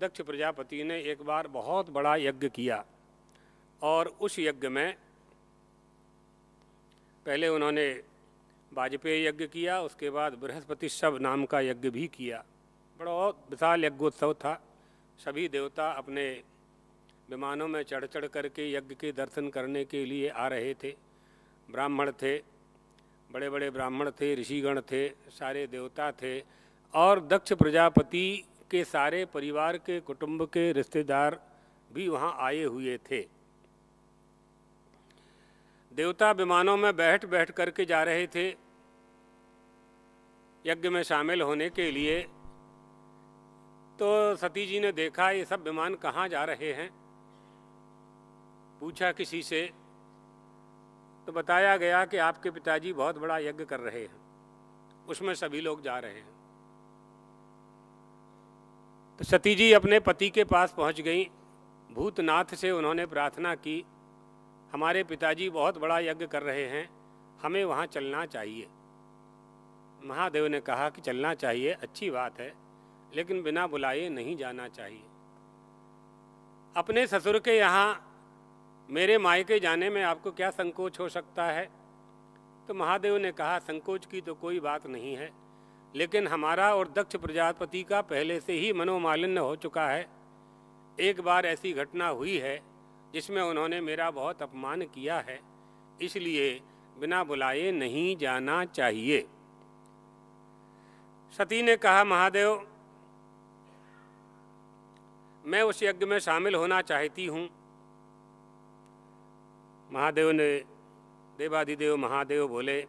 दक्ष प्रजापति ने एक बार बहुत बड़ा यज्ञ किया और उस यज्ञ में पहले उन्होंने वाजपेयी यज्ञ किया उसके बाद बृहस्पति शव नाम का यज्ञ भी किया बड़ा विशाल यज्ञोत्सव था सभी देवता अपने विमानों में चढ़ चढ़ करके यज्ञ के दर्शन करने के लिए आ रहे थे ब्राह्मण थे बड़े बड़े ब्राह्मण थे ऋषिगण थे सारे देवता थे और दक्ष प्रजापति के सारे परिवार के कुटुंब के रिश्तेदार भी वहां आए हुए थे देवता विमानों में बैठ बैठ करके जा रहे थे यज्ञ में शामिल होने के लिए तो सती जी ने देखा ये सब विमान कहाँ जा रहे हैं पूछा किसी से तो बताया गया कि आपके पिताजी बहुत बड़ा यज्ञ कर रहे हैं उसमें सभी लोग जा रहे हैं तो सती जी अपने पति के पास पहुंच गई भूतनाथ से उन्होंने प्रार्थना की हमारे पिताजी बहुत बड़ा यज्ञ कर रहे हैं हमें वहाँ चलना चाहिए महादेव ने कहा कि चलना चाहिए अच्छी बात है लेकिन बिना बुलाए नहीं जाना चाहिए अपने ससुर के यहाँ मेरे मायके जाने में आपको क्या संकोच हो सकता है तो महादेव ने कहा संकोच की तो कोई बात नहीं है लेकिन हमारा और दक्ष प्रजापति का पहले से ही मनोमालिन्य हो चुका है एक बार ऐसी घटना हुई है जिसमें उन्होंने मेरा बहुत अपमान किया है इसलिए बिना बुलाए नहीं जाना चाहिए सती ने कहा महादेव मैं उस यज्ञ में शामिल होना चाहती हूँ महादेव ने देवाधिदेव महादेव बोले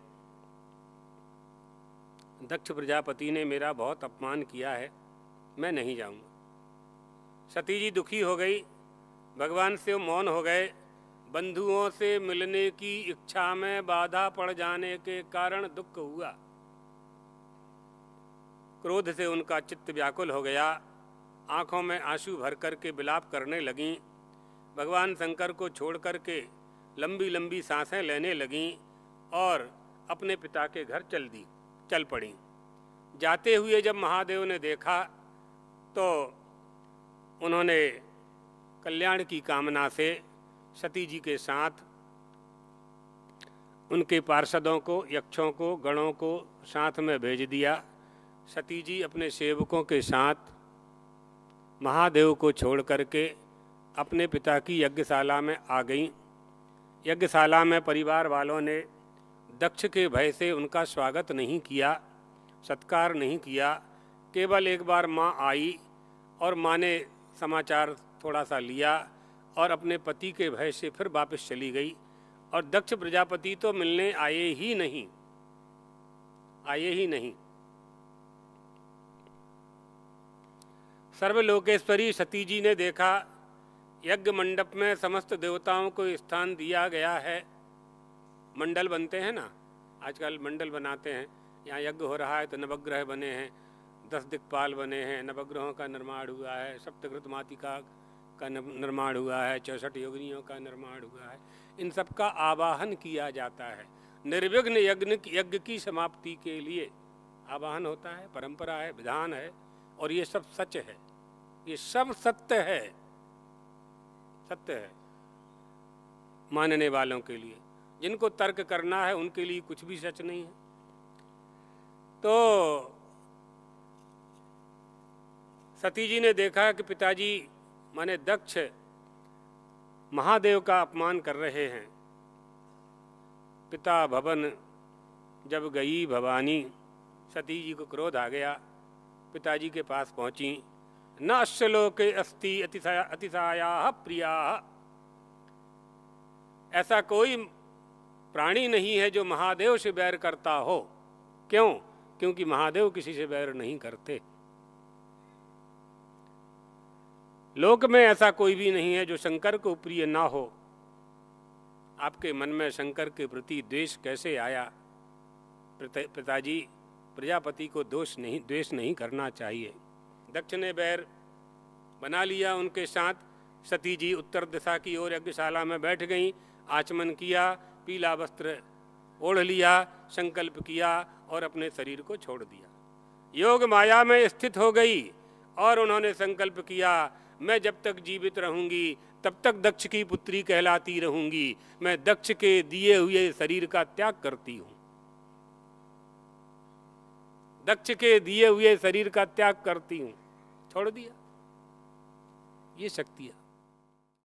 दक्ष प्रजापति ने मेरा बहुत अपमान किया है मैं नहीं जाऊंगा सती जी दुखी हो गई भगवान से मौन हो गए बंधुओं से मिलने की इच्छा में बाधा पड़ जाने के कारण दुख हुआ क्रोध से उनका चित्त व्याकुल हो गया आंखों में आंसू भर करके बिलाप करने लगीं भगवान शंकर को छोड़ कर के लंबी लंबी सांसें लेने लगीं और अपने पिता के घर चल दी चल पड़ी जाते हुए जब महादेव ने देखा तो उन्होंने कल्याण की कामना से सती जी के साथ उनके पार्षदों को यक्षों को गणों को साथ में भेज दिया सती जी अपने सेवकों के साथ महादेव को छोड़ करके अपने पिता की यज्ञशाला में आ गई यज्ञशाला में परिवार वालों ने दक्ष के भय से उनका स्वागत नहीं किया सत्कार नहीं किया केवल एक बार माँ आई और माँ ने समाचार थोड़ा सा लिया और अपने पति के भय से फिर वापस चली गई और दक्ष प्रजापति तो मिलने आए ही नहीं आए ही नहीं सर्वलोकेश्वरी सती जी ने देखा यज्ञ मंडप में समस्त देवताओं को स्थान दिया गया है मंडल बनते हैं ना आजकल मंडल बनाते हैं यहाँ यज्ञ हो रहा है तो नवग्रह बने हैं दस दिक्पाल बने हैं नवग्रहों का निर्माण हुआ है सप्तकृत मातिका का निर्माण हुआ है चौसठ योगनियों का निर्माण हुआ है इन सब का आवाहन किया जाता है निर्विघ्न यज्ञ यज्ञ की समाप्ति के लिए आवाहन होता है परंपरा है विधान है और ये सब सच है ये सब सत्य है सत्य है मानने वालों के लिए जिनको तर्क करना है उनके लिए कुछ भी सच नहीं है तो सती जी ने देखा कि पिताजी माने दक्ष महादेव का अपमान कर रहे हैं पिता भवन जब गई भवानी सती जी को क्रोध आ गया पिताजी के पास पहुंची न अश्लोके अस्थि अतिशा अतिशाया प्रिया ऐसा कोई प्राणी नहीं है जो महादेव से बैर करता हो क्यों क्योंकि महादेव किसी से बैर नहीं करते लोक में ऐसा कोई भी नहीं है जो शंकर को प्रिय ना हो आपके मन में शंकर के प्रति द्वेष कैसे आया पिताजी प्रजापति को दोष नहीं द्वेष नहीं करना चाहिए दक्ष ने बैर बना लिया उनके साथ सती जी उत्तर दिशा की ओर यज्ञशाला में बैठ गईं आचमन किया पीला वस्त्र ओढ़ लिया संकल्प किया और अपने शरीर को छोड़ दिया योग माया में स्थित हो गई और उन्होंने संकल्प किया मैं जब तक जीवित रहूंगी तब तक दक्ष की पुत्री कहलाती रहूंगी मैं दक्ष के दिए हुए शरीर का त्याग करती हूं दक्ष के दिए हुए शरीर का त्याग करती हूं छोड़ दिया ये शक्तियां